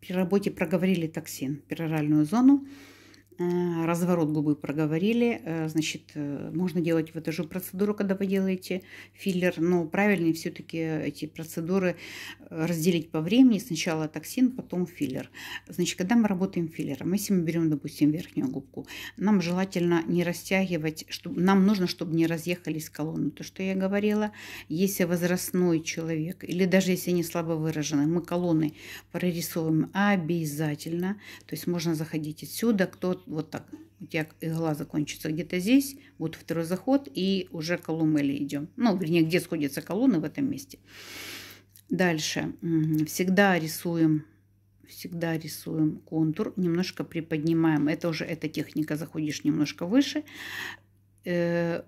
При работе проговорили токсин, пероральную зону. Э, разворот губы проговорили, э, значит, э, можно делать вот эту же процедуру, когда вы делаете филлер, но правильнее все-таки эти процедуры разделить по времени. Сначала токсин, потом филлер. Значит, когда мы работаем филлером, если мы берем, допустим, верхнюю губку, нам желательно не растягивать, чтобы, нам нужно, чтобы не разъехались колонны. То, что я говорила, если возрастной человек, или даже если они слабо выражены, мы колонны прорисовываем обязательно, то есть можно заходить отсюда, кто-то вот, так. У тебя игла закончится где-то здесь, вот второй заход, и уже колумны идем. Ну, вернее, где сходятся колонны в этом месте. Дальше. Всегда рисуем всегда рисуем контур, немножко приподнимаем. Это уже эта техника, заходишь немножко выше. Э,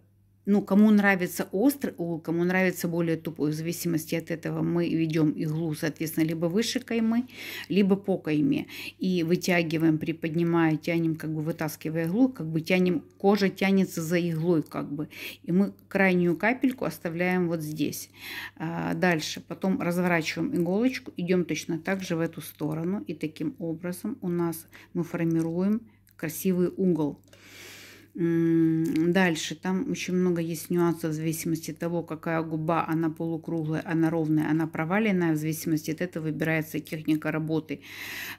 ну, кому нравится острый угол, кому нравится более тупой, в зависимости от этого мы ведем иглу, соответственно, либо выше каймы, либо по кайме. И вытягиваем, приподнимая, тянем, как бы вытаскивая иглу, как бы тянем, кожа тянется за иглой, как бы. И мы крайнюю капельку оставляем вот здесь. А, дальше, потом разворачиваем иголочку, идем точно так же в эту сторону. И таким образом у нас мы формируем красивый угол. Дальше, там очень много есть нюансов в зависимости от того, какая губа, она полукруглая, она ровная, она проваленная, в зависимости от этого выбирается техника работы.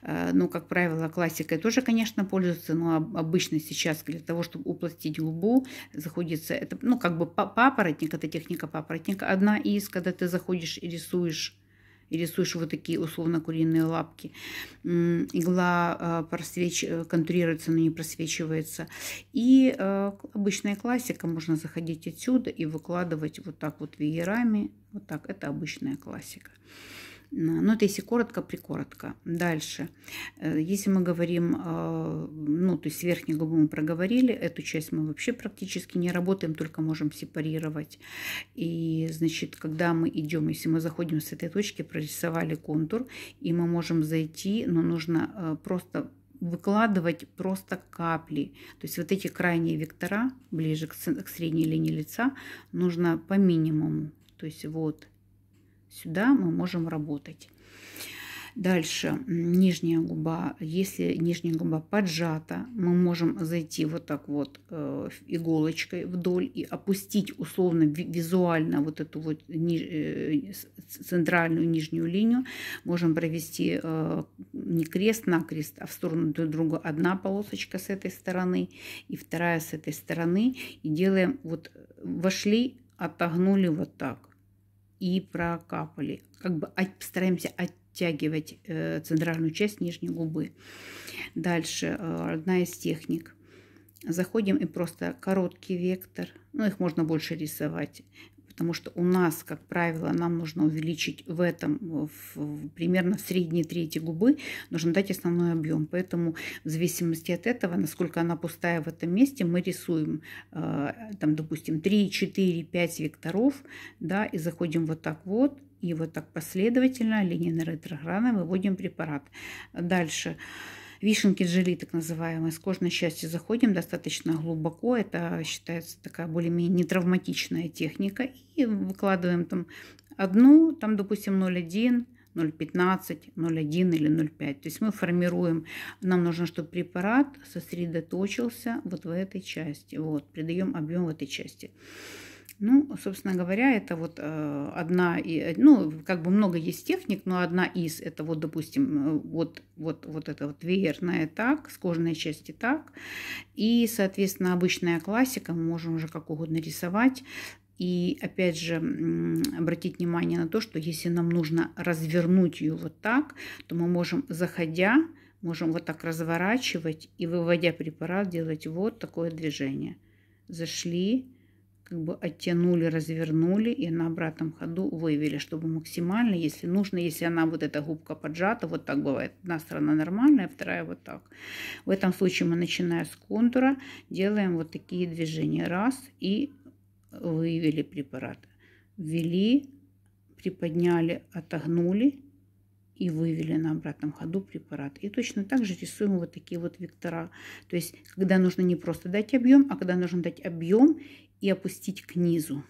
Э, ну, как правило, классикой тоже, конечно, пользуется, но обычно сейчас для того, чтобы уплотнить губу, заходится, это, ну, как бы папоротник, это техника папоротника, одна из, когда ты заходишь и рисуешь и рисуешь вот такие условно куриные лапки. Игла э, просвеч... Э, контурируется, но не просвечивается. И э, обычная классика. Можно заходить отсюда и выкладывать вот так вот веерами. Вот так. Это обычная классика. Ну, это если коротко, прикоротко. Дальше. Э, если мы говорим, э, ну, то есть верхнюю губу мы проговорили, эту часть мы вообще практически не работаем, только можем сепарировать. И, значит, когда мы идем, если мы заходим с этой точки, прорисовали контур, и мы можем зайти, но нужно э, просто выкладывать просто капли. То есть вот эти крайние вектора, ближе к средней линии лица, нужно по минимуму. То есть вот Сюда мы можем работать. Дальше нижняя губа. Если нижняя губа поджата, мы можем зайти вот так вот э, иголочкой вдоль и опустить условно визуально вот эту вот ни, э, центральную нижнюю линию. Можем провести э, не крест на крест, а в сторону друг друга одна полосочка с этой стороны и вторая с этой стороны. И делаем вот э, вошли, отогнули вот так и прокапали. Как бы от, постараемся оттягивать э, центральную часть нижней губы. Дальше э, одна из техник. Заходим и просто короткий вектор. Ну, их можно больше рисовать потому что у нас, как правило, нам нужно увеличить в этом в, в, примерно в средней трети губы, нужно дать основной объем. Поэтому в зависимости от этого, насколько она пустая в этом месте, мы рисуем, э, там, допустим, 3, 4, 5 векторов, да, и заходим вот так вот, и вот так последовательно линейно ретроградно выводим препарат. Дальше. Дальше вишенки джели, так называемые, с кожной части заходим достаточно глубоко. Это считается такая более-менее нетравматичная техника. И выкладываем там одну, там, допустим, 0,1, 0,15, 0,1 или 0,5. То есть мы формируем, нам нужно, чтобы препарат сосредоточился вот в этой части. Вот, придаем объем в этой части. Ну, собственно говоря, это вот э, одна, и ну, как бы много есть техник, но одна из, это вот, допустим, вот, вот, вот это вот веерная так, с кожной части так. И, соответственно, обычная классика, мы можем уже как угодно рисовать. И опять же, обратить внимание на то, что если нам нужно развернуть ее вот так, то мы можем, заходя, можем вот так разворачивать и, выводя препарат, делать вот такое движение. Зашли, как бы оттянули, развернули и на обратном ходу вывели, чтобы максимально, если нужно, если она вот эта губка поджата, вот так бывает, одна сторона нормальная, вторая вот так. В этом случае мы, начиная с контура, делаем вот такие движения. Раз и вывели препарат. Ввели, приподняли, отогнули и вывели на обратном ходу препарат. И точно так же рисуем вот такие вот вектора. То есть, когда нужно не просто дать объем, а когда нужно дать объем и опустить к низу.